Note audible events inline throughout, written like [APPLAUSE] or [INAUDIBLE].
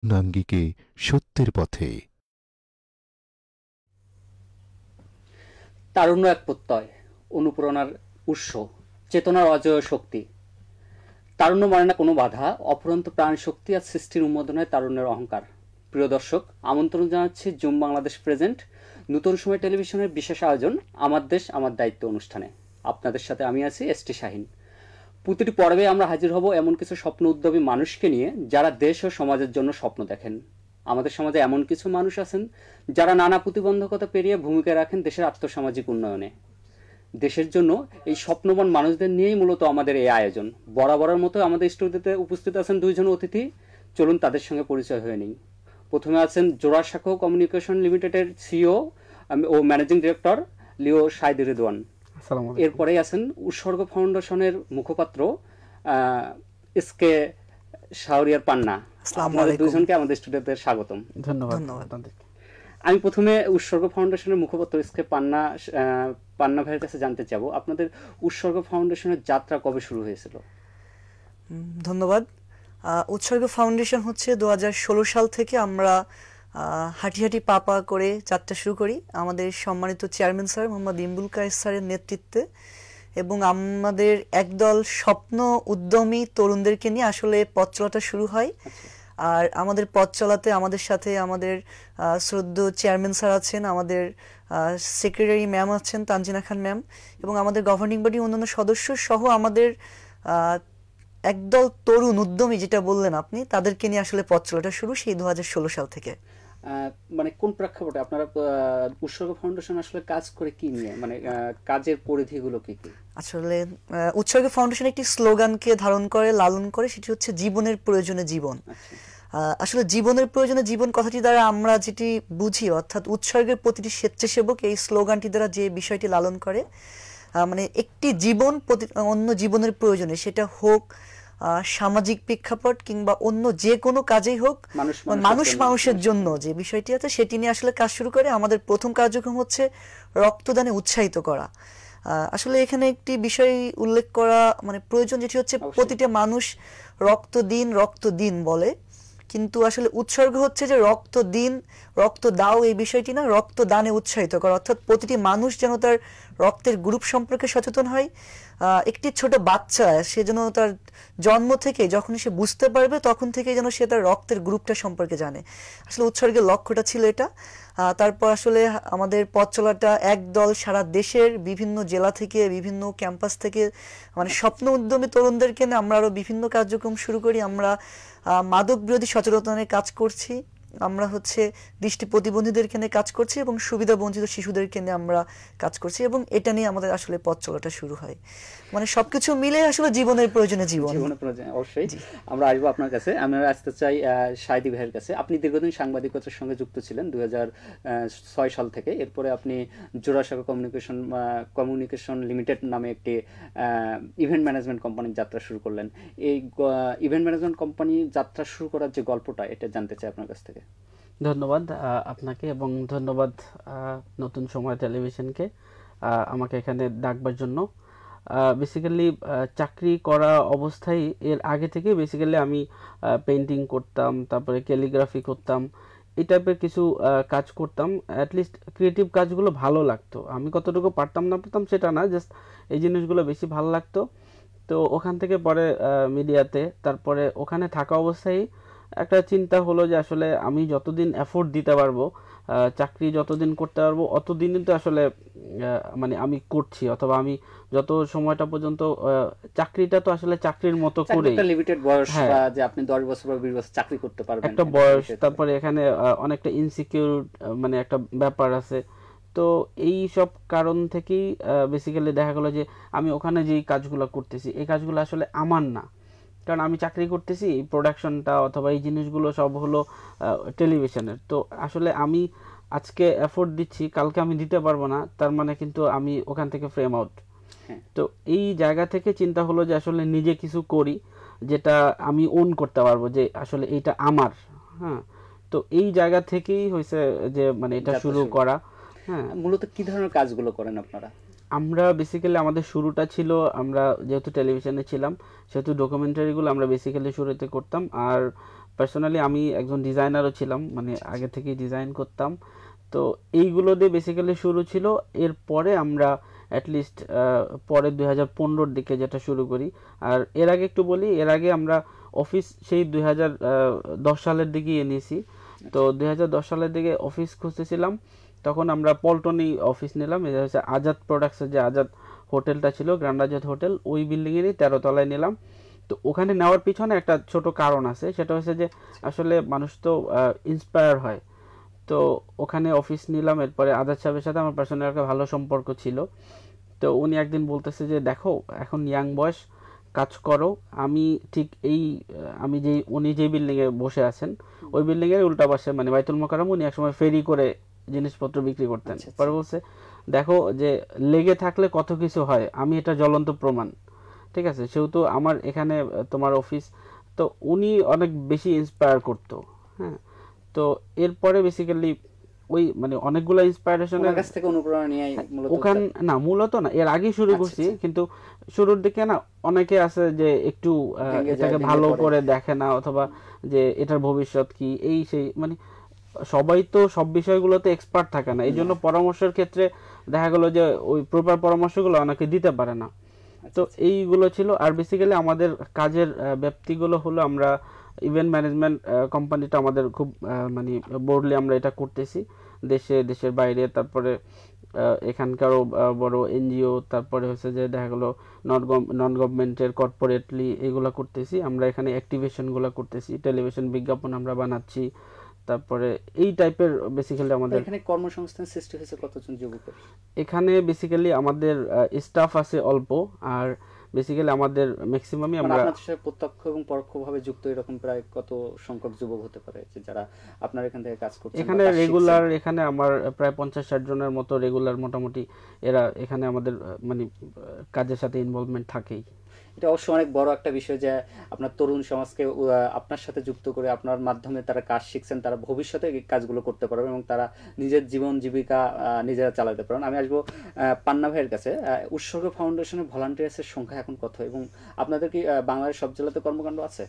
পূর্ণাঙ্গীকে সত্যের পথে তারুণ্য এক প্রত্যয় অনুপ্রেরণার উৎস চেতনার অজয় শক্তি তারুণ্য মানে না কোনো বাধা অপরন্ত প্রাণ শক্তি আর সৃষ্টির উন্মোদনায় তারুণ্যের অহংকার প্রিয় দর্শক আমন্ত্রণ জানাচ্ছি জুম বাংলাদেশ প্রেজেন্ট নতুন সময় টেলিভিশনের বিশেষ আয়োজন আমার দেশ আমার দায়িত্ব অনুষ্ঠানে আপনাদের সাথে আমি আছি এস টি শাহিন প্রতিটি পর্বে আমরা হাজির হব এমন কিছু স্বপ্ন উদ্যমী মানুষকে নিয়ে যারা দেশ ও সমাজের জন্য স্বপ্ন দেখেন আমাদের সমাজে এমন কিছু মানুষ আছেন যারা নানা প্রতিবন্ধকতা পেরিয়ে ভূমিকা রাখেন দেশের আর্থসামাজিক উন্নয়নে দেশের জন্য এই স্বপ্নবান মানুষদের নিয়েই মূলত আমাদের এই আয়োজন বরাবরের মতো আমাদের স্টুডিওতে উপস্থিত আছেন দুইজন অতিথি চলুন তাদের সঙ্গে পরিচয় হয়ে নিই প্রথমে আছেন জোড়াসাঁকো কমিউনিকেশন লিমিটেডের সিও ও managing director Leo Sayeed Ridwan এরপরে আছেন উৎসর্গ ফাউন্ডেশনের মুখপাত্র পান্না দুজনকে আমাদের স্বাগতম ধন্যবাদ আমি প্রথমে উৎসর্গ ফাউন্ডেশনের মুখপাত্র এস পান্না পান্না ভাইয়ের কাছে জানতে চাবো আপনাদের উৎসর্গ ফাউন্ডেশনের যাত্রা কবে শুরু হয়েছিল ধন্যবাদ উৎসর্গ ফাউন্ডেশন হচ্ছে দু সাল থেকে আমরা হাঁটি হাঁটি পা পা করে যাত্রা শুরু করি আমাদের সম্মানিত চেয়ারম্যান স্যার মোহাম্মদ ইমবুল কায়েস স্যারের নেতৃত্বে এবং আমাদের একদল স্বপ্ন উদ্যমী তরুণদেরকে নিয়ে আসলে পথ চলাটা শুরু হয় আর আমাদের পথ চলাতে আমাদের সাথে আমাদের শ্রদ্ধ চেয়ারম্যান স্যার আছেন আমাদের সেক্রেটারি ম্যাম আছেন তানজিনা খান ম্যাম এবং আমাদের গভর্নিং বডি অন্যান্য সদস্য সহ আমাদের একদল তরুণ উদ্যমী যেটা বললেন আপনি তাদেরকে নিয়ে আসলে পথ চলাটা শুরু সেই দু সাল থেকে মানে কোন প্রেক্ষাপটে আপনারা উৎসর্গ ফাউন্ডেশন আসলে কাজ করে কি নিয়ে মানে কাজের পরিধিগুলো কি কি আসলে উৎসর্গ ফাউন্ডেশন একটি স্লোগানকে ধারণ করে লালন করে সেটি হচ্ছে জীবনের প্রয়োজনে জীবন আচ্ছা। আসলে জীবনের প্রয়োজনে জীবন কথাটি দ্বারা আমরা যেটি বুঝি অর্থাৎ উৎসর্গের প্রতিটি স্বেচ্ছাসেবক এই স্লোগানটি দ্বারা যে বিষয়টি লালন করে মানে একটি জীবন অন্য জীবনের প্রয়োজনে সেটা হোক সামাজিক প্রেক্ষাপট কিংবা অন্য যে কোনো কাজেই হোক মানুষ মানুষের জন্য যে বিষয়টি আছে সেটি নিয়ে আসলে কাজ শুরু করে আমাদের প্রথম কার্যক্রম হচ্ছে রক্তদানে উৎসাহিত করা আসলে এখানে একটি বিষয় উল্লেখ করা মানে প্রয়োজন যেটি হচ্ছে প্রতিটা মানুষ রক্ত দিন রক্ত দিন বলে কিন্তু আসলে উৎসর্গ হচ্ছে যে রক্ত দিন রক্ত দাও এই বিষয়টি না রক্ত দানে উৎসাহিত কর অর্থাৎ প্রতিটি মানুষ যেন তার রক্তের গ্রুপ সম্পর্কে সচেতন হয় একটি ছোট বাচ্চা সে যেন তার জন্ম থেকে যখন সে বুঝতে পারবে তখন থেকে যেন সে তার রক্তের গ্রুপটা সম্পর্কে জানে আসলে উৎসর্গের লক্ষ্যটা ছিল এটা তারপর আসলে আমাদের পথ চলাটা একদল সারা দেশের বিভিন্ন জেলা থেকে বিভিন্ন ক্যাম্পাস থেকে মানে স্বপ্ন উদ্যমী তরুণদেরকে আমরা আরও বিভিন্ন কার্যক্রম শুরু করি আমরা মাদক বিরোধী সচেতনের কাজ করছি আমরা হচ্ছে দৃষ্টি প্রতিবন্ধীদের কেন্দ্রে কাজ করছি এবং সুবিধা বঞ্চিত শিশুদের কেন্দ্রে আমরা কাজ করছি এবং এটা নিয়ে আমাদের আসলে পথ চলাটা শুরু হয় মানে সবকিছু মিলে আসলে জীবনের প্রয়োজনে জীবন জীবনের প্রয়োজনে অবশ্যই আমরা আসবো আপনার কাছে আমি আসতে চাই সাইদি ভাইয়ের কাছে আপনি দীর্ঘদিন সাংবাদিকতার সঙ্গে যুক্ত ছিলেন দুই সাল থেকে এরপরে আপনি জোড়াসাঁকো কমিউনিকেশন কমিউনিকেশন লিমিটেড নামে একটি ইভেন্ট ম্যানেজমেন্ট কোম্পানির যাত্রা শুরু করলেন এই ইভেন্ট ম্যানেজমেন্ট কোম্পানি যাত্রা শুরু করার যে গল্পটা এটা জানতে চাই আপনার কাছ থেকে আপনাকে ধন্যবাদ আপনাকে এবং ধন্যবাদ নতুন সময় টেলিভিশনকে আমাকে এখানে ডাকবার জন্য বেসিক্যালি চাকরি করা অবস্থায় এর আগে থেকে বেসিক্যালি আমি পেন্টিং করতাম তারপরে ক্যালিগ্রাফি করতাম এই টাইপের কিছু কাজ করতাম অ্যাটলিস্ট ক্রিয়েটিভ কাজগুলো ভালো লাগতো আমি কতটুকু পারতাম না পারতাম সেটা না জাস্ট এই জিনিসগুলো বেশি ভালো লাগতো তো ওখান থেকে পরে মিডিয়াতে তারপরে ওখানে থাকা অবস্থায় একটা চিন্তা হলো যে আসলে আমি যতদিন এফোর্ট দিতে পারবো চাকরি যতদিন করতে পারবো অতদিনই তো আসলে মানে আমি করছি অথবা আমি যত সময়টা পর্যন্ত চাকরিটা তো আসলে চাকরির মতো করে লিমিটেড বয়স হ্যাঁ। যে আপনি 10 বছর বা 20 বছর চাকরি করতে পারবেন একটা বয়স তারপরে এখানে অনেকটা ইনসিকিউর মানে একটা ব্যাপার আছে তো এই সব কারণ থেকেই বেসিক্যালি দেখা গেলো যে আমি ওখানে যেই কাজগুলো করতেছি এই কাজগুলো আসলে আমার না কারণ আমি চাকরি করতেছি এই প্রোডাকশনটা অথবা এই জিনিসগুলো সব হলো টেলিভিশনের তো আসলে আমি আজকে এফোর্ট দিচ্ছি কালকে আমি দিতে পারবো না তার মানে কিন্তু আমি ওখান থেকে ফ্রেম হ্যাঁ। আউট তো এই জায়গা থেকে চিন্তা হলো যে আসলে নিজে কিছু করি যেটা আমি ওন করতে পারবো যে আসলে এইটা আমার হ্যাঁ তো এই জায়গা থেকেই হয়েছে যে মানে এটা শুরু করা হ্যাঁ মূলত কি ধরনের কাজগুলো করেন আপনারা আমরা বেসিক্যালি আমাদের শুরুটা ছিল আমরা যেহেতু টেলিভিশনে ছিলাম সেহেতু ডকুমেন্টারিগুলো আমরা বেসিক্যালি শুরুতে করতাম আর পার্সোনালি আমি একজন ডিজাইনারও ছিলাম মানে আচ্ছা, আচ্ছা। আগে থেকেই ডিজাইন করতাম তো এইগুলো দিয়ে বেসিক্যালি শুরু ছিল এরপরে আমরা অ্যাটলিস্ট পরে দুই হাজার পনেরোর দিকে যেটা শুরু করি আর এর আগে একটু বলি এর আগে আমরা অফিস সেই দুই হাজার দশ সালের দিকেই এনেছি তো আচ্ছা। দুই হাজার দশ সালের দিকে অফিস খুঁজতেছিলাম তখন আমরা পল্টনই অফিস নিলাম এটা হচ্ছে আজাদ প্রোডাক্টসের যে আজাদ হোটেলটা ছিল গ্র্যান্ড আজাদ হোটেল ওই বিল্ডিংয়েরই তেরোতলায় তলায় নিলাম তো ওখানে নেওয়ার পিছনে একটা ছোট কারণ আছে সেটা হচ্ছে যে আসলে মানুষ তো ইন্সপায়ার হয় তো ওখানে অফিস নিলাম এরপরে আজাদ সাহেবের সাথে আমার পার্সোনাল একটা ভালো সম্পর্ক ছিল তো উনি একদিন বলতেছে যে দেখো এখন ইয়াং বয়স কাজ করো আমি ঠিক এই আমি যেই উনি যেই বিল্ডিংয়ে বসে আছেন ওই বিল্ডিংয়ের উল্টা পাশে মানে বাইতুল মোকারম উনি একসময় ফেরি করে জিনিসপত্র বিক্রি করতেন আচ্ছা, আচ্ছা। পরে বলছে দেখো যে লেগে থাকলে কত কিছু হয় আমি এটা জ্বলন্ত প্রমাণ ঠিক আছে সেহেতু আমার এখানে তোমার অফিস তো উনি অনেক বেশি ইন্সপায়ার করত হ্যাঁ তো এরপরে বেসিক্যালি ওই মানে অনেকগুলো ইন্সপায়ারেশনের কাছ থেকে অনুপ্রেরণা নিয়ে হ্যাঁ, মূলত ওখান না মূলত না এর আগে শুরু আচ্ছা, করছি কিন্তু শুরুর দিকে না অনেকে আছে যে একটু এটাকে ভালো করে দেখে না অথবা যে এটার ভবিষ্যৎ কি এই সেই মানে সবাই তো সব বিষয়গুলোতে এক্সপার্ট থাকে না এই জন্য পরামর্শের ক্ষেত্রে দেখা গেলো যে ওই প্রপার পরামর্শগুলো অনেকে দিতে পারে না আচ্ছা, তো আচ্ছা। এইগুলো ছিল আর বেসিক্যালি আমাদের কাজের ব্যক্তিগুলো হলো আমরা ইভেন্ট ম্যানেজমেন্ট কোম্পানিটা আমাদের খুব মানে বোর্ডলি আমরা এটা করতেছি দেশে দেশের বাইরে তারপরে এখানকারও বড় এনজিও তারপরে হচ্ছে যে দেখা গেলো নন নন গভর্নমেন্টের কর্পোরেটলি এগুলো করতেছি আমরা এখানে অ্যাক্টিভেশনগুলো করতেছি টেলিভিশন বিজ্ঞাপন আমরা বানাচ্ছি তারপরে এই টাইপের বেসিক্যালি আমাদের এখানে কর্মসংস্থান সৃষ্টি হয়েছে কতজন যুবকের এখানে বেসিক্যালি আমাদের স্টাফ আছে অল্প আর বেসিক্যালি আমাদের ম্যাক্সিমামই মানে আমরা আপনাদের সাথে প্রত্যক্ষ এবং পরোক্ষভাবে যুক্ত এরকম প্রায় কত সংখ্যক যুবক হতে পারে যে যারা আপনার এখান থেকে কাজ করছে এখানে রেগুলার এখানে আমার প্রায় পঞ্চাশ ষাট জনের মতো রেগুলার মোটামুটি এরা এখানে আমাদের মানে কাজের সাথে ইনভলভমেন্ট থাকেই এটা অবশ্যই অনেক বড় একটা বিষয় যে আপনার তরুণ সমাজকে আপনার সাথে যুক্ত করে আপনার মাধ্যমে তারা কাজ শিখছেন তারা ভবিষ্যতে এই কাজগুলো করতে পারবেন এবং তারা নিজের জীবন জীবিকা নিজেরা চালাতে পারেন আমি আসবো পান্না ভাইয়ের কাছে উৎসর্গ ফাউন্ডেশনের ভলান্টিয়ার্সের সংখ্যা এখন কত এবং আপনাদের কি বাংলাদেশ সব জেলাতে কর্মকাণ্ড আছে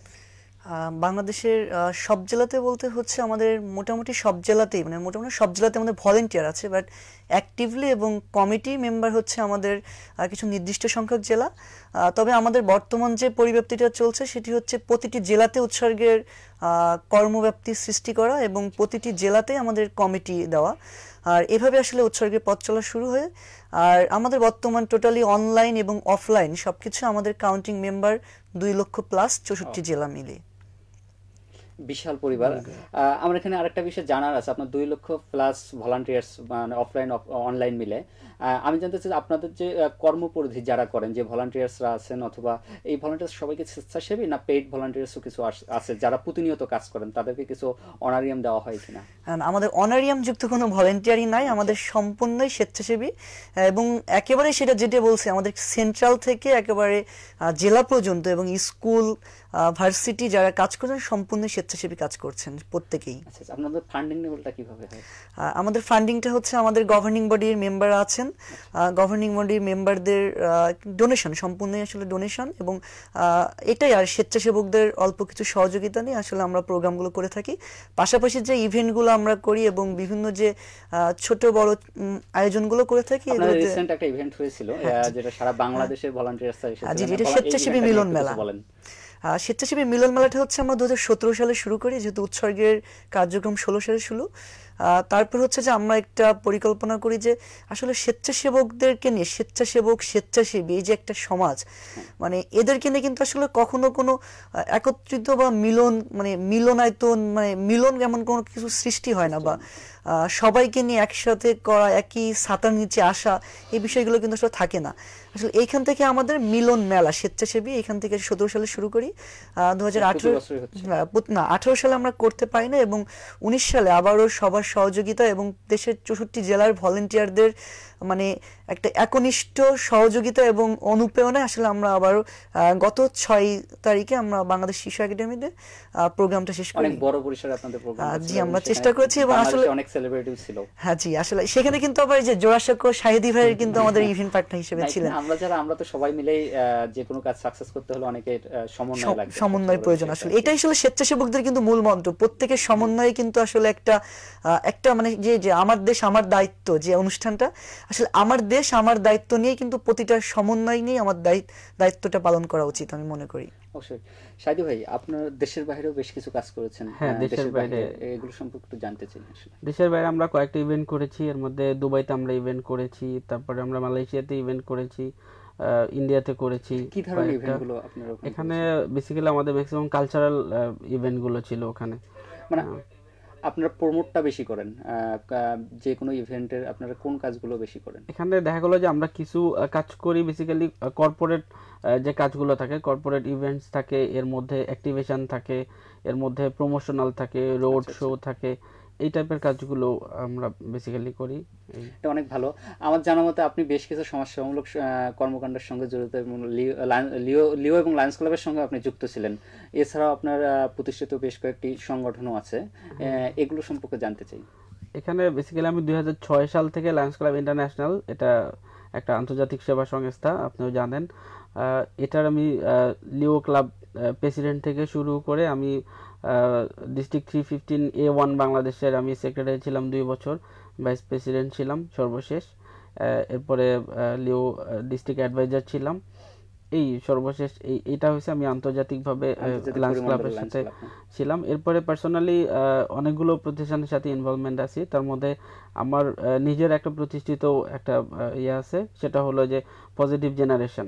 বাংলাদেশের সব জেলাতে বলতে হচ্ছে আমাদের মোটামুটি সব জেলাতেই মানে মোটামুটি সব জেলাতে আমাদের ভলেন্টিয়ার আছে বাট অ্যাক্টিভলি এবং কমিটি মেম্বার হচ্ছে আমাদের কিছু নির্দিষ্ট সংখ্যক জেলা তবে আমাদের বর্তমান যে পরিব্যাপ্তিটা চলছে সেটি হচ্ছে প্রতিটি জেলাতে উৎসর্গের কর্মব্যাপ্তি সৃষ্টি করা এবং প্রতিটি জেলাতে আমাদের কমিটি দেওয়া আর এভাবে আসলে উৎসর্গের পথ চলা শুরু হয়ে আর আমাদের বর্তমান টোটালি অনলাইন এবং অফলাইন সবকিছু আমাদের কাউন্টিং মেম্বার দুই লক্ষ প্লাস চৌষট্টি জেলা মিলিয়ে বিশাল পরিবার আমার এখানে আরেকটা বিষয় জানার আছে আপনার দুই লক্ষ প্লাস ভলান্টিয়ার্স মানে অফলাইন অনলাইন মিলে আমি জানতে চাই আপনাদের যে কর্মপরিধি যারা করেন যে ভলান্টিয়ার্সরা আছেন অথবা এই ভলান্টিয়ার্স সবাইকে স্বেচ্ছাসেবী না পেইড ভলান্টিয়ার্সও কিছু আছে যারা প্রতিনিয়ত কাজ করেন তাদেরকে কিছু অনারিয়াম দেওয়া হয় কিনা হ্যাঁ আমাদের অনারিয়াম যুক্ত কোনো ভলান্টিয়ারই নাই আমাদের সম্পূর্ণই স্বেচ্ছাসেবী এবং একেবারে সেটা যেটা বলছে আমাদের সেন্ট্রাল থেকে একেবারে জেলা পর্যন্ত এবং স্কুল ভার্সিটি যারা কাজ করছেন সম্পূর্ণ স্বেচ্ছাসেবী কাজ করছেন প্রত্যেকেই আচ্ছা, আচ্ছা আপনাদের ফান্ডিং লেভেলটা কিভাবে হয় আমাদের ফান্ডিংটা হচ্ছে আমাদের গভর্নিং বডির মেম্বার আছেন গভর্নিং বডির মেম্বারদের ডোনেশন সম্পূর্ণই আসলে ডোনেশন এবং এটাই আর স্বেচ্ছাসেবকদের অল্প কিছু সহযোগিতা নিয়ে আসলে আমরা প্রোগ্রামগুলো করে থাকি পাশাপাশি যে ইভেন্টগুলো আমরা করি এবং বিভিন্ন যে ছোট বড় আয়োজনগুলো করে থাকি হ্যাঁ। স্বেচ্ছাসেবী মিলন মেলা স্বেচ্ছাসেবী মিলন মেলাটা হচ্ছে আমরা দু সালে শুরু করি যেহেতু উৎসর্গের কার্যক্রম ষোলো সালে শুরু তারপর হচ্ছে যে আমরা একটা পরিকল্পনা করি যে আসলে স্বেচ্ছাসেবকদেরকে নিয়ে স্বেচ্ছাসেবক স্বেচ্ছাসেবী এই যে একটা সমাজ মানে এদেরকে নিয়ে কিন্তু আসলে কখনো কোনো একত্রিত বা মিলন মানে মিলনায়তন মানে মিলন এমন কোনো কিছু সৃষ্টি হয় না বা সবাইকে নিয়ে একসাথে করা একই ছাতার নিচে আসা এই বিষয়গুলো কিন্তু আসলে থাকে না আসলে এইখান থেকে আমাদের মিলন মেলা স্বেচ্ছাসেবী এখান থেকে সতেরো সালে শুরু করি দু হাজার আঠারো না আঠারো সালে আমরা করতে পারি না এবং উনিশ সালে আবারও সবার সহযোগিতা এবং দেশের চৌষট্টি জেলার ভলেন্টিয়ারদের মানে একটা একনিষ্ঠ সহযোগিতা এবং অনুপ্রেরণায় আসলে আমরা আবার গত ছয় তারিখে আমরা বাংলাদেশ শিশু একাডেমিতে প্রোগ্রামটা শেষ করি বড় পরিসরে আপনাদের প্রোগ্রাম জি আমরা চেষ্টা করেছি এবং আসলে অনেক সেলিব্রিটি ছিল হ্যাঁ জি আসলে সেখানে কিন্তু আবার যে জোড়াসাঁকো শাহিদি ভাইয়ের কিন্তু আমাদের ইভেন্ট [LAUGHS] পার্টনার হিসেবে ছিলেন আমরা যারা আমরা তো সবাই মিলেই যে কোনো কাজ সাকসেস করতে হলে অনেকের সমন্বয় লাগে সমন্বয় প্রয়োজন আসলে এটাই আসলে স্বেচ্ছাসেবকদের কিন্তু মূল মন্ত্র প্রত্যেকের সমন্বয়ে কিন্তু আসলে একটা একটা মানে যে যে আমার দেশ আমার দায়িত্ব যে অনুষ্ঠানটা আসলে আমার দেশ আমার দায়িত্ব নিয়ে কিন্তু প্রতিটা সমন্বয় নিয়ে আমার দায়িত্বটা পালন করা উচিত আমি মনে করি অবশ্যই ভাই আপনার দেশের বাইরেও বেশ কিছু কাজ করেছেন হ্যাঁ দেশের বাইরে এগুলো সম্পর্কে একটু জানতে চাই দেশের বাইরে আমরা কয়েকটা ইভেন্ট করেছি এর মধ্যে দুবাইতে আমরা ইভেন্ট করেছি তারপরে আমরা মালয়েশিয়াতে ইভেন্ট করেছি ইন্ডিয়াতে করেছি কি ধরনের ইভেন্টগুলো আপনারা এখানে বেসিক্যালি আমাদের ম্যাক্সিমাম কালচারাল ইভেন্টগুলো ছিল ওখানে মানে আপনারা প্রমোটটা বেশি করেন যে কোনো ইভেন্টের আপনারা কোন কাজগুলো বেশি করেন এখানে দেখা গেলো যে আমরা কিছু কাজ করি বেসিক্যালি কর্পোরেট যে কাজগুলো থাকে কর্পোরেট ইভেন্টস থাকে এর মধ্যে অ্যাক্টিভেশন থাকে এর মধ্যে প্রমোশনাল থাকে রোড আচ্ছা, শো আচ্ছা। থাকে এই টাইপের কাজগুলো আমরা বেসিক্যালি করি এটা অনেক ভালো আমার জানা মতে আপনি বেশ কিছু সমাজসেবামূলক কর্মকাণ্ডের সঙ্গে জড়িত এবং লিও লিও এবং লায়ন্স ক্লাবের সঙ্গে আপনি যুক্ত ছিলেন এছাড়াও আপনার প্রতিষ্ঠিত বেশ কয়েকটি সংগঠনও আছে এগুলো সম্পর্কে জানতে চাই এখানে বেসিক্যালি আমি দুই সাল থেকে লায়ন্স ক্লাব ইন্টারন্যাশনাল এটা একটা আন্তর্জাতিক সেবা সংস্থা আপনিও জানেন এটার আমি লিও ক্লাব প্রেসিডেন্ট থেকে শুরু করে আমি district three fifteen A one বাংলাদেশের আমি সেক্রেটারি ছিলাম দুই বছর ভাইস প্রেসিডেন্ট ছিলাম সর্বশেষ এরপরে লিও ডিস্ট্রিক্ট অ্যাডভাইজার ছিলাম এই সর্বশেষ এই এটা হয়েছে আমি আন্তর্জাতিকভাবে লাঞ্চ ক্লাবের সাথে হ্যাঁ। ছিলাম এরপরে পার্সোনালি অনেকগুলো প্রতিষ্ঠানের সাথে ইনভলভমেন্ট আছি তার মধ্যে আমার নিজের একটা প্রতিষ্ঠিত একটা ইয়ে আছে সেটা হলো যে পজিটিভ জেনারেশন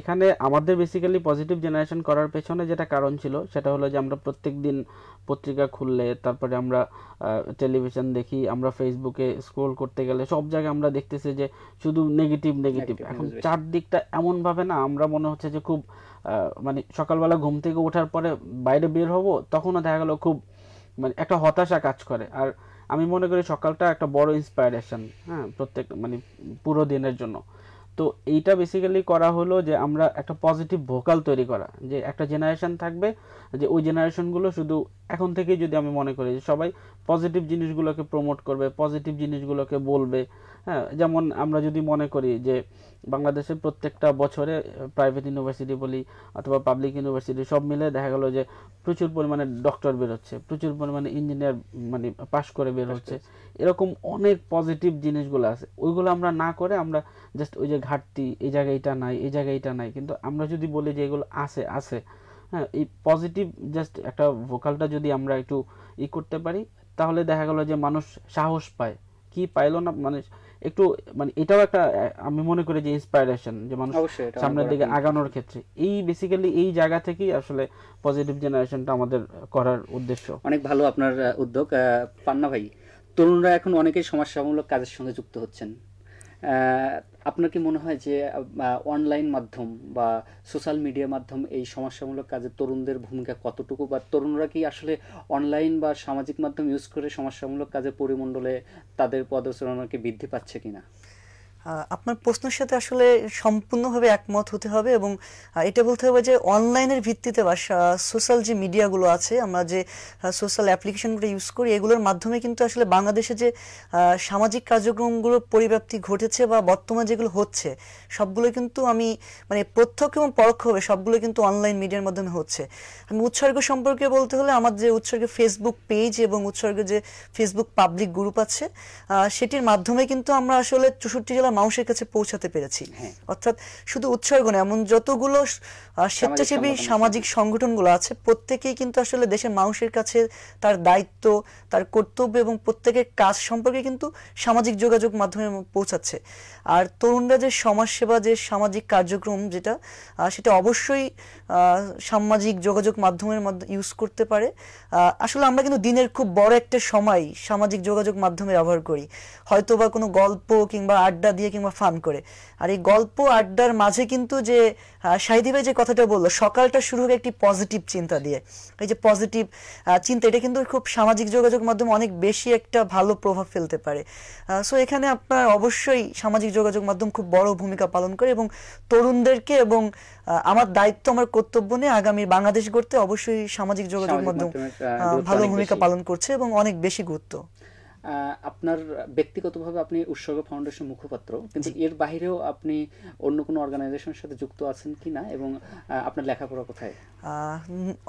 এখানে আমাদের বেসিক্যালি পজিটিভ জেনারেশন করার পেছনে যেটা কারণ ছিল সেটা হলো যে আমরা প্রত্যেক দিন পত্রিকা খুললে তারপরে আমরা টেলিভিশন দেখি আমরা ফেসবুকে স্ক্রোল করতে গেলে সব জায়গায় আমরা দেখতেছি যে শুধু নেগেটিভ নেগেটিভ এখন চারদিকটা এমনভাবে না আমরা মনে হচ্ছে যে খুব মানে সকালবেলা ঘুম থেকে ওঠার পরে বাইরে বের হব তখনও দেখা গেলো খুব মানে একটা হতাশা কাজ করে আর আমি মনে করি সকালটা একটা বড় ইন্সপায়ারেশন হ্যাঁ প্রত্যেক মানে পুরো দিনের জন্য তো এইটা বেসিক্যালি করা হলো যে আমরা একটা পজিটিভ ভোকাল তৈরি করা যে একটা জেনারেশন থাকবে যে ওই জেনারেশনগুলো শুধু এখন থেকে যদি আমি মনে করি যে সবাই পজিটিভ জিনিসগুলোকে প্রমোট করবে পজিটিভ জিনিসগুলোকে বলবে হ্যাঁ যেমন আমরা যদি মনে করি যে বাংলাদেশে প্রত্যেকটা বছরে প্রাইভেট ইউনিভার্সিটি বলি অথবা পাবলিক ইউনিভার্সিটি সব মিলে দেখা গেল যে প্রচুর পরিমাণে ডক্টর বের হচ্ছে প্রচুর পরিমাণে ইঞ্জিনিয়ার মানে পাশ করে বের হচ্ছে এরকম অনেক পজিটিভ জিনিসগুলো আছে ওইগুলো আমরা না করে আমরা জাস্ট ওই যে ঘাটতি এই জায়গায় এটা নাই এই জায়গায় এটা নাই কিন্তু আমরা যদি বলি যে এগুলো আছে আছে হ্যাঁ এই পজিটিভ জাস্ট একটা ভোকালটা যদি আমরা একটু ই করতে পারি তাহলে দেখা গেল যে মানুষ সাহস পায় কি পাইলো না মানে একটু মানে এটাও একটা আমি মনে করি যে ইন্সপায়ারেশন যে মানুষ সামনের দিকে আগানোর ক্ষেত্রে এই বেসিক্যালি এই জায়গা থেকেই আসলে পজিটিভ জেনারেশনটা আমাদের করার উদ্দেশ্য অনেক ভালো আপনার উদ্যোগ পান্না ভাই তরুণরা এখন অনেকেই সমাজসেবামূলক কাজের সঙ্গে যুক্ত হচ্ছেন আপনার কি মনে হয় যে অনলাইন মাধ্যম বা সোশ্যাল মিডিয়া মাধ্যম এই সমস্যামূলক কাজে তরুণদের ভূমিকা কতটুকু বা তরুণরা কি আসলে অনলাইন বা সামাজিক মাধ্যম ইউজ করে সমস্যামূলক কাজে পরিমণ্ডলে তাদের পদচারণাকে বৃদ্ধি পাচ্ছে কিনা আপনার প্রশ্নের সাথে আসলে সম্পূর্ণভাবে একমত হতে হবে এবং এটা বলতে হবে যে অনলাইনের ভিত্তিতে বা সোশ্যাল যে মিডিয়াগুলো আছে আমরা যে সোশ্যাল অ্যাপ্লিকেশনগুলো ইউজ করি এগুলোর মাধ্যমে কিন্তু আসলে বাংলাদেশে যে সামাজিক কার্যক্রমগুলোর পরিব্যাপ্তি ঘটেছে বা বর্তমানে যেগুলো হচ্ছে সবগুলো কিন্তু আমি মানে প্রত্যক্ষ এবং পরোক্ষভাবে সবগুলো কিন্তু অনলাইন মিডিয়ার মাধ্যমে হচ্ছে আমি উৎসর্গ সম্পর্কে বলতে হলে আমার যে উৎসর্গ ফেসবুক পেজ এবং উৎসর্গ যে ফেসবুক পাবলিক গ্রুপ আছে সেটির মাধ্যমে কিন্তু আমরা আসলে চৌষট্টি জেলা মানুষের কাছে পৌঁছাতে পেরেছি হ্যাঁ। অর্থাৎ শুধু উৎসর্গ না এমন যতগুলো স্বেচ্ছাসেবী সামাজিক সংগঠনগুলো আছে প্রত্যেকেই কিন্তু আসলে দেশের মানুষের কাছে তার দায়িত্ব তার কর্তব্য এবং প্রত্যেকের কাজ সম্পর্কে কিন্তু সামাজিক যোগাযোগ মাধ্যমে পৌঁছাচ্ছে আর তরুণরা যে সমাজসেবা যে সামাজিক কার্যক্রম যেটা সেটা অবশ্যই সামাজিক যোগাযোগ মাধ্যমের ইউজ করতে পারে আসলে আমরা কিন্তু দিনের খুব বড় একটা সময় সামাজিক যোগাযোগ মাধ্যমে ব্যবহার করি হয়তো বা কোনো গল্প কিংবা আড্ডা দিয়ে দিয়ে কিংবা ফান করে আর এই গল্প আড্ডার মাঝে কিন্তু যে ভাই যে কথাটা বললো সকালটা শুরু হোক একটি পজিটিভ চিন্তা দিয়ে এই যে পজিটিভ চিন্তা এটা কিন্তু খুব সামাজিক যোগাযোগ মাধ্যমে অনেক বেশি একটা ভালো প্রভাব ফেলতে পারে সো এখানে আপনার অবশ্যই সামাজিক যোগাযোগ মাধ্যম খুব বড় ভূমিকা পালন করে এবং তরুণদেরকে এবং আমার দায়িত্ব আমার কর্তব্য নিয়ে আগামী বাংলাদেশ গড়তে অবশ্যই সামাজিক যোগাযোগ মাধ্যম ভালো ভূমিকা পালন করছে এবং অনেক বেশি গুরুত্ব আপনার ব্যক্তিগতভাবে আপনি উৎসর্গ ফাউন্ডেশন মুখপাত্র কিন্তু এর বাইরেও আপনি অন্য কোনো অর্গানাইজেশনের সাথে যুক্ত আছেন কি না এবং আপনার লেখাপড়া কোথায়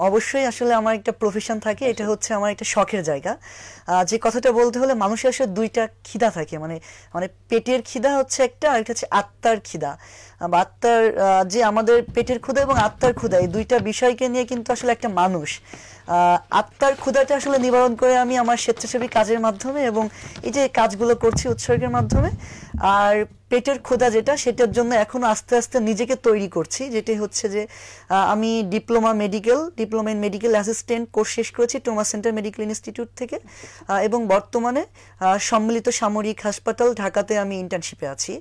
অবশ্যই আসলে আমার একটা প্রফেশন থাকে এটা আচ্ছা। হচ্ছে আমার একটা শখের জায়গা যে কথাটা বলতে হলে মানুষের আসলে দুইটা খিদা থাকে মানে মানে পেটের খিদা হচ্ছে একটা আর একটা হচ্ছে আত্মার খিদা বা আত্মার যে আমাদের পেটের ক্ষুদা এবং আত্মার ক্ষুদা এই দুইটা বিষয়কে নিয়ে কিন্তু আসলে একটা মানুষ আত্মার ক্ষুধাটা আসলে নিবারণ করে আমি আমার স্বেচ্ছাসেবী কাজের মাধ্যমে এবং এই যে কাজগুলো করছি উৎসর্গের মাধ্যমে আর পেটের ক্ষুধা যেটা সেটার জন্য এখন আস্তে আস্তে নিজেকে তৈরি করছি যেটি হচ্ছে যে আমি diploma medical diploma in medical assistant course শেষ করেছি টোমা সেন্টার মেডিকেল ইনস্টিটিউট থেকে এবং বর্তমানে সম্মিলিত সামরিক হাসপাতাল ঢাকাতে আমি ইন্টার্নশিপে আছি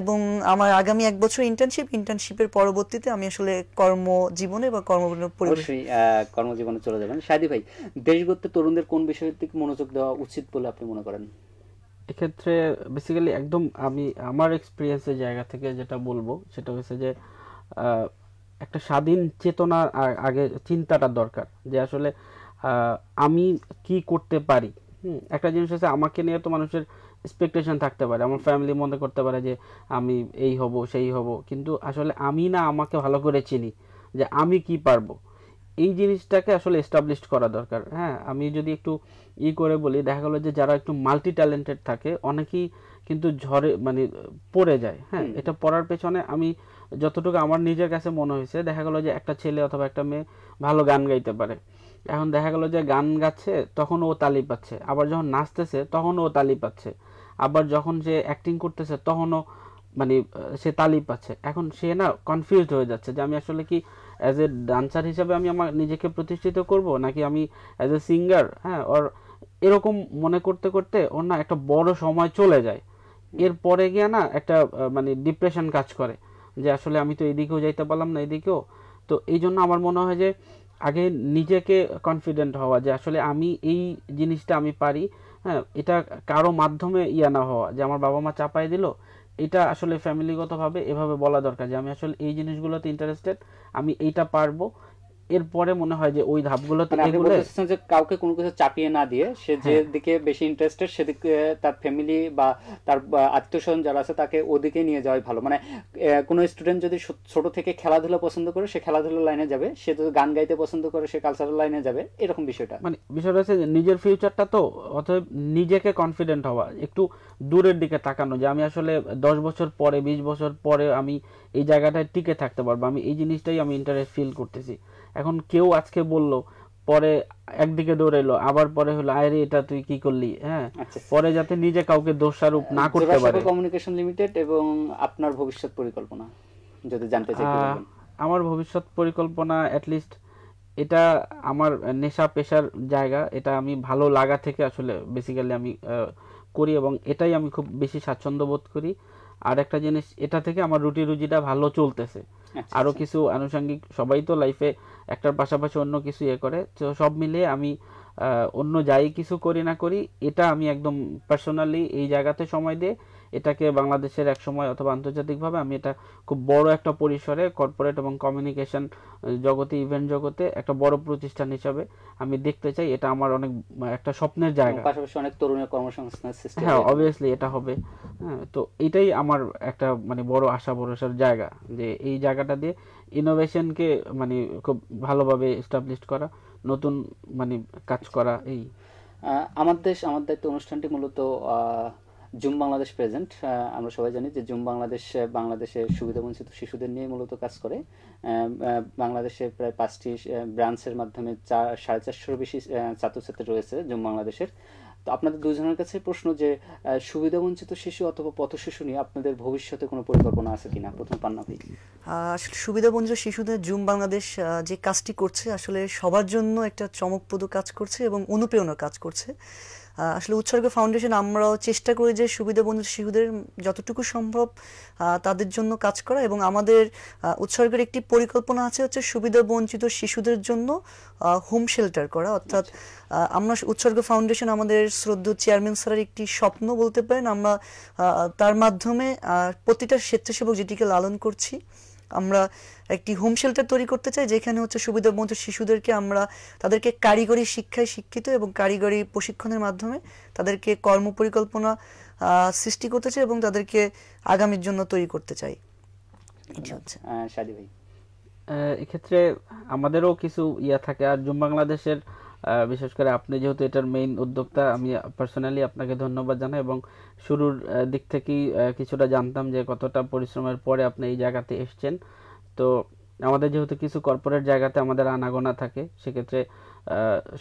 এবং আমার আগামী এক বছর ইন্টার্নশিপ ইন্টার্নশিপের পরবর্তীতে আমি আসলে কর্মজীবনে বা কর্ম অবশ্যই কর্মজীবনে চলে যাবেন সাদি ভাই দেশগত তরুণদের কোন বিষয়ের দিকে মনোযোগ দেওয়া উচিত বলে আপনি মনে করেন এক্ষেত্রে বেসিক্যালি একদম আমি আমার এক্সপিরিয়েন্সের জায়গা থেকে যেটা বলবো সেটা হচ্ছে যে একটা স্বাধীন চেতনা আগে চিন্তাটা দরকার যে আসলে আমি কি করতে পারি হুম একটা জিনিস হচ্ছে আমাকে নিয়ে তো মানুষের এক্সপেকটেশন থাকতে পারে আমার ফ্যামিলি মনে করতে পারে যে আমি এই হব সেই হব কিন্তু আসলে আমি না আমাকে ভালো করে চিনি যে আমি কি পারবো এই জিনিসটাকে আসলে এস্টাবলিশ করা দরকার হ্যাঁ আমি যদি একটু ই করে বলি দেখা গেলো যে যারা একটু মাল্টি ট্যালেন্টেড থাকে অনেকেই কিন্তু ঝরে মানে পড়ে যায় হ্যাঁ এটা পড়ার পেছনে আমি যতটুকু আমার নিজের কাছে মনে হয়েছে দেখা গেলো যে একটা ছেলে অথবা একটা মেয়ে ভালো গান গাইতে পারে এখন দেখা গেলো যে গান গাচ্ছে তখন ও তালি পাচ্ছে আবার যখন নাচতেছে তখন ও তালি পাচ্ছে আবার যখন সে অ্যাক্টিং করতেছে তখনও মানে সে তালি পাচ্ছে এখন সে না কনফিউজড হয়ে যাচ্ছে যে আমি আসলে কি অ্যাজ এ ডান্সার হিসাবে আমি আমার নিজেকে প্রতিষ্ঠিত করব নাকি আমি অ্যাজ এ সিঙ্গার হ্যাঁ ওর এরকম মনে করতে করতে ওর না একটা বড় সময় চলে যায় এরপরে গিয়ে না একটা মানে ডিপ্রেশন কাজ করে যে আসলে আমি তো এদিকেও যাইতে পারলাম না এদিকেও তো এই জন্য আমার মনে হয় যে আগে নিজেকে কনফিডেন্ট হওয়া যে আসলে আমি এই জিনিসটা আমি পারি হ্যাঁ এটা কারো মাধ্যমে ইয়া না হওয়া যে আমার বাবা মা চাপাই দিল এটা আসলে ফ্যামিলিগতভাবে এভাবে বলা দরকার যে আমি আসলে এই জিনিসগুলোতে ইন্টারেস্টেড আমি এইটা পারবো এরপরে মনে হয় যে ওই ধাপগুলোতে মানে এগুলো যে কাউকে কোনো কিছু চাপিয়ে না দিয়ে সে যে হ্যাঁ। দিকে বেশি ইন্টারেস্টেড সেদিকে তার ফ্যামিলি বা তার আত্মীয় স্বজন যারা আছে তাকে ওদিকে নিয়ে যাওয়াই ভালো মানে কোনো স্টুডেন্ট যদি ছোট থেকে খেলাধুলা পছন্দ করে সে খেলাধুলা লাইনে যাবে সে যদি গান গাইতে পছন্দ করে সে কালচারাল লাইনে যাবে এরকম বিষয়টা মানে বিষয়টা হচ্ছে নিজের ফিউচারটা তো অথবা নিজেকে কনফিডেন্ট হওয়া একটু দূরের দিকে তাকানো যে আমি আসলে দশ বছর পরে বিশ বছর পরে আমি এই জায়গাটায় টিকে থাকতে পারবো আমি এই জিনিসটাই আমি ইন্টারেস্ট ফিল করতেছি এখন কেউ আজকে বললো পরে একদিকে এলো আবার পরে হলো আরে এটা তুই কি করলি হ্যাঁ আচ্ছা। পরে যাতে নিজে কাউকে দোষারোপ না করতে পারে কমিউনিকেশন লিমিটেড এবং আপনার ভবিষ্যৎ পরিকল্পনা যদি জানতে চাই আমার ভবিষ্যৎ পরিকল্পনা অ্যাটলিস্ট এটা আমার নেশা পেশার জায়গা এটা আমি ভালো লাগা থেকে আসলে বেসিক্যালি আমি করি এবং এটাই আমি খুব বেশি স্বাচ্ছন্দ্য বোধ করি আর একটা জিনিস এটা থেকে আমার রুটি রুজিটা ভালো চলতেছে আচ্ছা, আচ্ছা। আরো কিছু আনুষঙ্গিক সবাই তো লাইফে একটার পাশাপাশি অন্য কিছু ইয়ে করে তো সব মিলিয়ে আমি অন্য যাই কিছু করি না করি এটা আমি একদম পার্সোনালি এই জায়গাতে সময় দিয়ে এটাকে বাংলাদেশের এক সময় অথবা আন্তর্জাতিকভাবে আমি এটা খুব বড় একটা পরিসরে কর্পোরেট এবং কমিউনিকেশন জগতে ইভেন্ট জগতে একটা বড় প্রতিষ্ঠান হিসাবে আমি দেখতে চাই এটা আমার অনেক একটা স্বপ্নের জায়গা পাশাপাশি অনেক তরুণের কর্মসংস্থান সিস্টেম হ্যাঁ অবভিয়াসলি এটা হবে হ্যাঁ, তো এটাই আমার একটা মানে বড় আশা ভরসার জায়গা যে এই জায়গাটা দিয়ে ইনোভেশনকে মানে খুব ভালোভাবে এস্টাবলিশ করা নতুন মানে কাজ করা এই আমার দেশ আমার দায়িত্ব অনুষ্ঠানটি মূলত জুম বাংলাদেশ প্রেজেন্ট আমরা সবাই জানি যে জুম বাংলাদেশ বাংলাদেশে সুবিধাবঞ্চিত শিশুদের নিয়ে মূলত কাজ করে বাংলাদেশে প্রায় পাঁচটি ব্রাঞ্চের মাধ্যমে চার সাড়ে চারশোর বেশি ছাত্রছাত্রী রয়েছে জুম বাংলাদেশের তো আপনাদের দুজনের কাছে প্রশ্ন যে সুবিধাবঞ্চিত শিশু অথবা পথ শিশু নিয়ে আপনাদের ভবিষ্যতে কোনো পরিকল্পনা আছে কিনা প্রথম পান্না ভাই আসলে সুবিধাবঞ্চিত শিশুদের জুম বাংলাদেশ যে কাজটি করছে আসলে সবার জন্য একটা চমকপ্রদ কাজ করছে এবং অনুপ্রেরণা কাজ করছে আসলে উৎসর্গ ফাউন্ডেশন আমরাও চেষ্টা করি যে সুবিধা বন্ধু শিশুদের যতটুকু সম্ভব তাদের জন্য কাজ করা এবং আমাদের উৎসর্গের একটি পরিকল্পনা আছে হচ্ছে সুবিধা বঞ্চিত শিশুদের জন্য হোম শেল্টার করা অর্থাৎ আমরা উৎসর্গ ফাউন্ডেশন আমাদের শ্রদ্ধ চেয়ারম্যান স্যারের একটি স্বপ্ন বলতে পারেন আমরা তার মাধ্যমে প্রতিটা স্বেচ্ছাসেবক যেটিকে লালন করছি আমরা একটি হোম শেল্টার তৈরি করতে চাই যেখানে হচ্ছে সুবিধা বঞ্চিত শিশুদেরকে আমরা তাদেরকে কারিগরি শিক্ষায় শিক্ষিত এবং কারিগরি প্রশিক্ষণের মাধ্যমে তাদেরকে কর্ম পরিকল্পনা সৃষ্টি করতে চাই এবং তাদেরকে আগামীর জন্য তৈরি করতে চাই এক্ষেত্রে আমাদেরও কিছু ইয়া থাকে আর জুম বাংলাদেশের বিশেষ করে আপনি যেহেতু এটার মেইন উদ্যোক্তা আমি পার্সোনালি আপনাকে ধন্যবাদ জানাই এবং শুরুর দিক থেকেই কিছুটা জানতাম যে কতটা পরিশ্রমের পরে আপনি এই জায়গাতে এসছেন তো আমাদের যেহেতু কিছু কর্পোরেট জায়গাতে আমাদের আনাগোনা থাকে সেক্ষেত্রে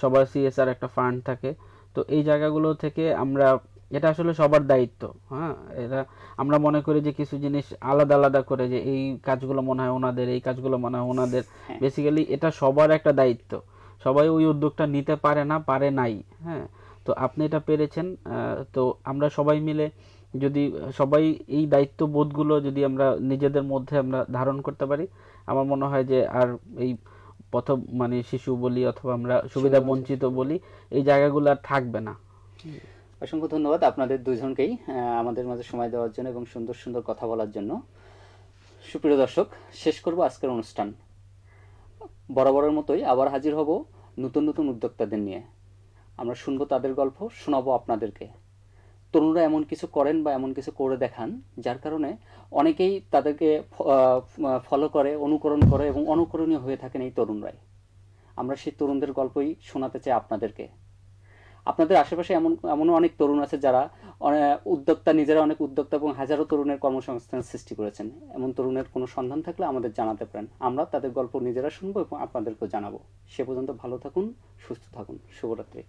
সবার সিএসআর একটা ফান্ড থাকে তো এই জায়গাগুলো থেকে আমরা এটা আসলে সবার দায়িত্ব হ্যাঁ এটা আমরা মনে করি যে কিছু জিনিস আলাদা আলাদা করে যে এই কাজগুলো মনে হয় ওনাদের এই কাজগুলো মনে হয় ওনাদের বেসিক্যালি এটা সবার একটা দায়িত্ব সবাই ওই উদ্যোগটা নিতে পারে না পারে নাই হ্যাঁ তো আপনি এটা পেরেছেন তো আমরা সবাই মিলে যদি সবাই এই দায়িত্ববোধগুলো যদি আমরা নিজেদের মধ্যে আমরা ধারণ করতে পারি আমার মনে হয় যে আর এই পথ মানে শিশু বলি অথবা আমরা সুবিধা বঞ্চিত বলি এই জায়গাগুলো আর থাকবে না অসংখ্য ধন্যবাদ আপনাদের দুজনকেই আমাদের মাঝে সময় দেওয়ার জন্য এবং সুন্দর সুন্দর কথা বলার জন্য সুপ্রিয় দর্শক শেষ করব আজকের অনুষ্ঠান বরাবরের মতোই আবার হাজির হব নতুন নতুন উদ্যোক্তাদের নিয়ে আমরা শুনবো তাদের গল্প শোনাবো আপনাদেরকে তরুণরা এমন কিছু করেন বা এমন কিছু করে দেখান যার কারণে অনেকেই তাদেরকে ফলো করে অনুকরণ করে এবং অনুকরণীয় হয়ে থাকেন এই তরুণরাই আমরা সেই তরুণদের গল্পই শোনাতে চাই আপনাদেরকে আপনাদের আশেপাশে এমন এমনও অনেক তরুণ আছে যারা উদ্যোক্তা নিজেরা অনেক উদ্যোক্তা এবং হাজারো তরুণের কর্মসংস্থান সৃষ্টি করেছেন এমন তরুণের কোনো সন্ধান থাকলে আমাদের জানাতে পারেন আমরা তাদের গল্প নিজেরা শুনবো এবং আপনাদেরকেও জানাবো সে পর্যন্ত ভালো থাকুন সুস্থ থাকুন শুভরাত্রি